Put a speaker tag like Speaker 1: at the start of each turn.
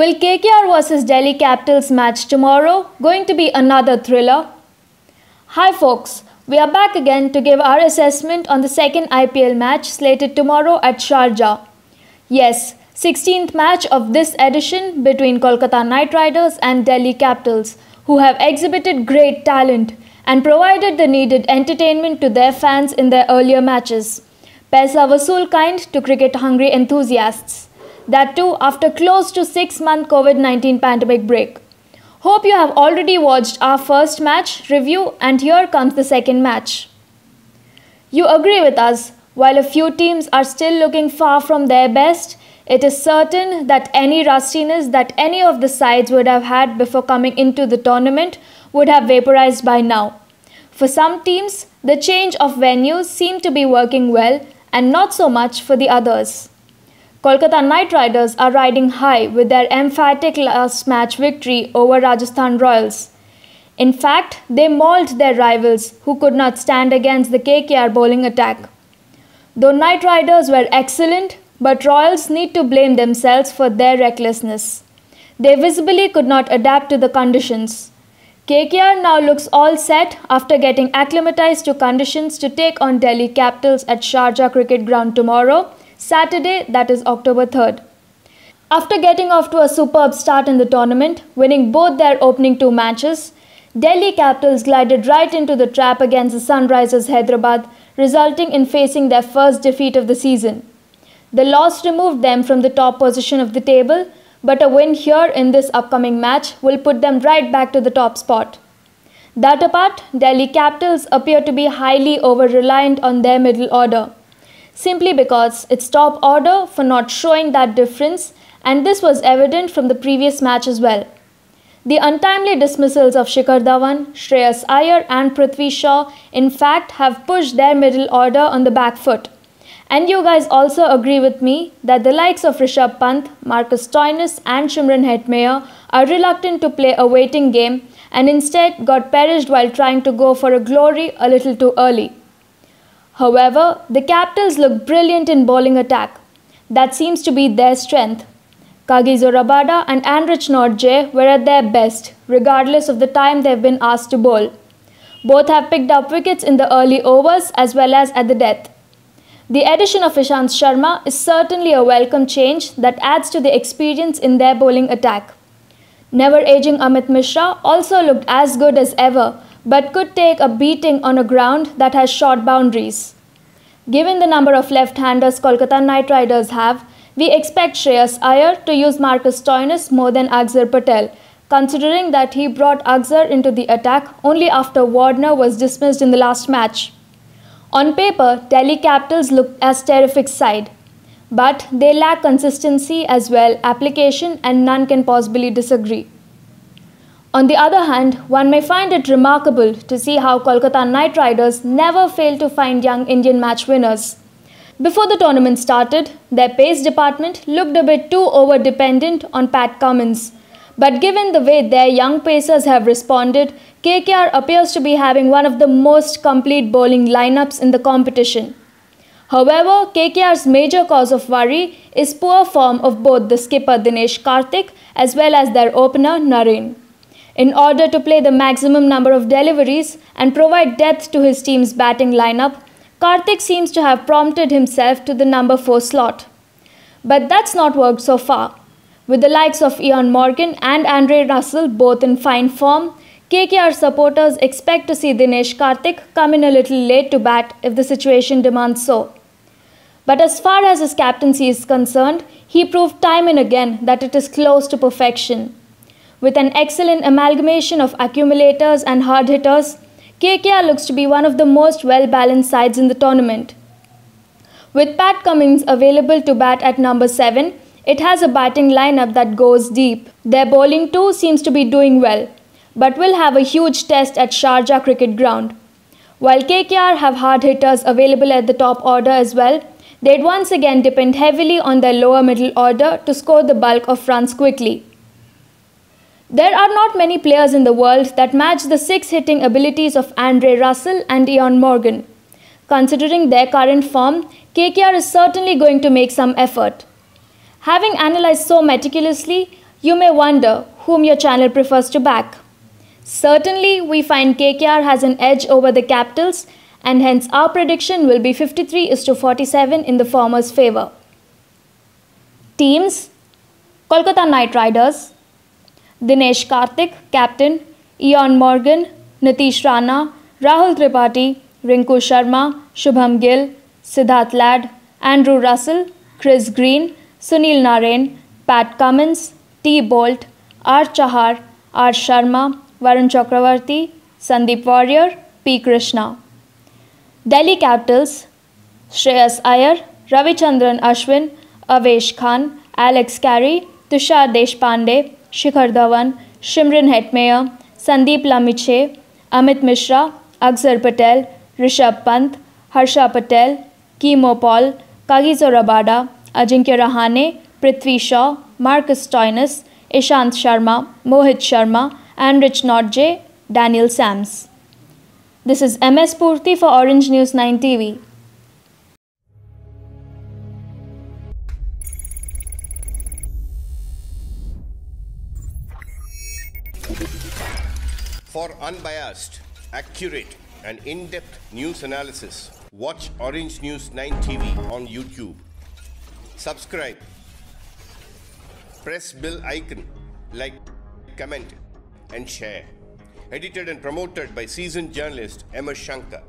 Speaker 1: Will KKR vs Delhi Capitals match tomorrow going to be another thriller? Hi folks, we are back again to give our assessment on the second IPL match slated tomorrow at Sharjah. Yes, 16th match of this edition between Kolkata Knight Riders and Delhi Capitals, who have exhibited great talent and provided the needed entertainment to their fans in their earlier matches. Paisa Vasool kind to cricket hungry enthusiasts that too after close to 6 month COVID-19 pandemic break. Hope you have already watched our first match review and here comes the second match. You agree with us, while a few teams are still looking far from their best, it is certain that any rustiness that any of the sides would have had before coming into the tournament would have vaporized by now. For some teams, the change of venues seemed to be working well and not so much for the others. Kolkata Knight Riders are riding high with their emphatic last match victory over Rajasthan Royals. In fact, they mauled their rivals who could not stand against the KKR bowling attack. Though Knight Riders were excellent, but Royals need to blame themselves for their recklessness. They visibly could not adapt to the conditions. KKR now looks all set after getting acclimatized to conditions to take on Delhi Capitals at Sharjah Cricket Ground tomorrow Saturday, that is October 3rd. After getting off to a superb start in the tournament, winning both their opening two matches, Delhi Capitals glided right into the trap against the Sunrisers Hyderabad, resulting in facing their first defeat of the season. The loss removed them from the top position of the table, but a win here in this upcoming match will put them right back to the top spot. That apart, Delhi Capitals appear to be highly over reliant on their middle order simply because it's top order for not showing that difference and this was evident from the previous match as well. The untimely dismissals of Shikhar Dhawan, Shreyas Iyer and Prithvi Shaw in fact have pushed their middle order on the back foot. And you guys also agree with me that the likes of Rishabh Pant, Marcus Stoinis and Shimran Hetmeyer are reluctant to play a waiting game and instead got perished while trying to go for a glory a little too early. However, the Capitals looked brilliant in bowling attack. That seems to be their strength. Kagizorabada Rabada and Andrich Nordje were at their best, regardless of the time they've been asked to bowl. Both have picked up wickets in the early overs as well as at the death. The addition of Ishant Sharma is certainly a welcome change that adds to the experience in their bowling attack. Never aging Amit Mishra also looked as good as ever but could take a beating on a ground that has short boundaries. Given the number of left-handers Kolkata Knight Riders have, we expect Shreyas Iyer to use Marcus Stoinis more than Axel Patel, considering that he brought Axel into the attack only after Wardner was dismissed in the last match. On paper, Delhi Capitals looked as terrific side, but they lack consistency as well application and none can possibly disagree. On the other hand, one may find it remarkable to see how Kolkata Knight Riders never fail to find young Indian match winners. Before the tournament started, their pace department looked a bit too over dependent on Pat Cummins. But given the way their young pacers have responded, KKR appears to be having one of the most complete bowling lineups in the competition. However, KKR's major cause of worry is poor form of both the skipper Dinesh Karthik as well as their opener Naren in order to play the maximum number of deliveries and provide depth to his team's batting lineup, Karthik seems to have prompted himself to the number 4 slot. But that's not worked so far. With the likes of Ian Morgan and Andre Russell both in fine form, KKR supporters expect to see Dinesh Karthik come in a little late to bat if the situation demands so. But as far as his captaincy is concerned, he proved time and again that it is close to perfection. With an excellent amalgamation of accumulators and hard hitters, KKR looks to be one of the most well-balanced sides in the tournament. With Pat Cummings available to bat at number 7, it has a batting lineup that goes deep. Their bowling too seems to be doing well, but will have a huge test at Sharjah Cricket Ground. While KKR have hard hitters available at the top order as well, they'd once again depend heavily on their lower middle order to score the bulk of runs quickly. There are not many players in the world that match the six hitting abilities of Andre Russell and Ian Morgan. Considering their current form, KKR is certainly going to make some effort. Having analyzed so meticulously, you may wonder whom your channel prefers to back. Certainly, we find KKR has an edge over the Capitals and hence our prediction will be 53 is to 47 in the former's favour. Teams Kolkata Knight Riders Dinesh Karthik captain Eoin Morgan Nitish Rana Rahul Tripathi Rinku Sharma Shubman Gill Siddharth Lad Andre Russell Chris Green Sunil Narine Pat Cummins T Boult R Chahar R Sharma Varun Chakravarthy Sandeep Warrier P Krishna Delhi Capitals Shreyas Iyer Ravichandran Ashwin Avesh Khan Alex Carey Tushar Deshpande Shikhar Dhawan Shimron Hetmyer Sandeep Lamichhane Amit Mishra Axar Patel Rishabh Pant Harsha Patel Keemo Paul Kagiso Rabada Ajinkya रहाने Prithvi Shaw Marcus Stoinis Ishant Sharma Mohit Sharma Anrich Nortje Daniel Sams this is M S Purti for Orange News Nine T V For unbiased, accurate, and in depth news analysis, watch Orange News 9 TV on YouTube. Subscribe. Press bell icon, like, comment, and share. Edited and promoted by seasoned journalist Emma Shankar.